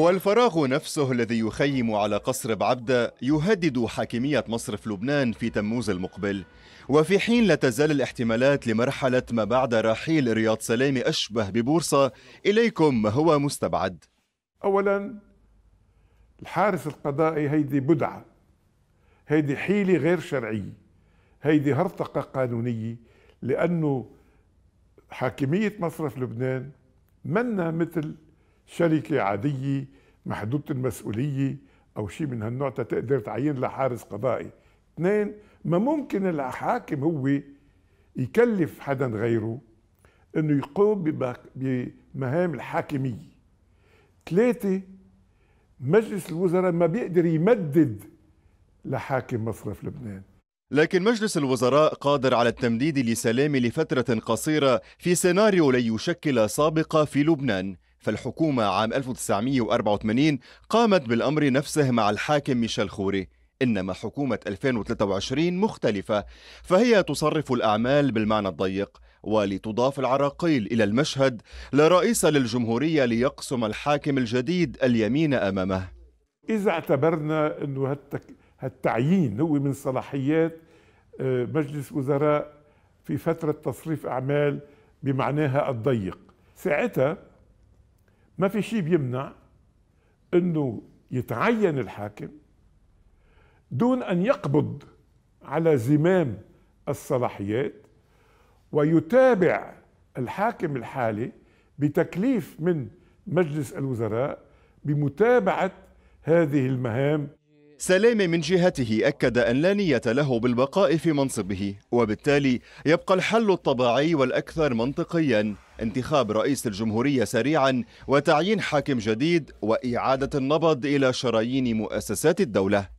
والفراغ نفسه الذي يخيم على قصر بعبدة يهدد حاكمية مصر في لبنان في تموز المقبل وفي حين لا تزال الاحتمالات لمرحلة ما بعد رحيل رياض سلامي أشبه ببورصة إليكم ما هو مستبعد أولا الحارس القضائي هيدي بدعة هيدي حيلة غير شرعية هيدي هرطقة قانونية لأنه حاكمية مصرف لبنان منا مثل شركة عادية محدودة المسؤولية أو شيء من هالنوع تقدر تعين لها حارس قضائي اثنين ما ممكن الحاكم هو يكلف حدا غيره انه يقوم بمهام الحاكمية ثلاثة مجلس الوزراء ما بيقدر يمدد لحاكم مصرف لبنان لكن مجلس الوزراء قادر على التمديد لسلام لفترة قصيرة في سيناريو لن يشكل سابقة في لبنان فالحكومة عام 1984 قامت بالأمر نفسه مع الحاكم ميشيل خوري إنما حكومة 2023 مختلفة فهي تصرف الأعمال بالمعنى الضيق ولتضاف العراقيل إلى المشهد لا رئيس للجمهورية ليقسم الحاكم الجديد اليمين أمامه إذا اعتبرنا أنه هالتعيين هو من صلاحيات آه، مجلس وزراء في فترة تصريف أعمال بمعناها الضيق ساعتها ما في شيء بيمنع انه يتعين الحاكم دون ان يقبض على زمام الصلاحيات ويتابع الحاكم الحالي بتكليف من مجلس الوزراء بمتابعه هذه المهام سلامة من جهته أكد أن لا نية له بالبقاء في منصبه وبالتالي يبقى الحل الطبيعي والأكثر منطقيا انتخاب رئيس الجمهورية سريعا وتعيين حاكم جديد وإعادة النبض إلى شرايين مؤسسات الدولة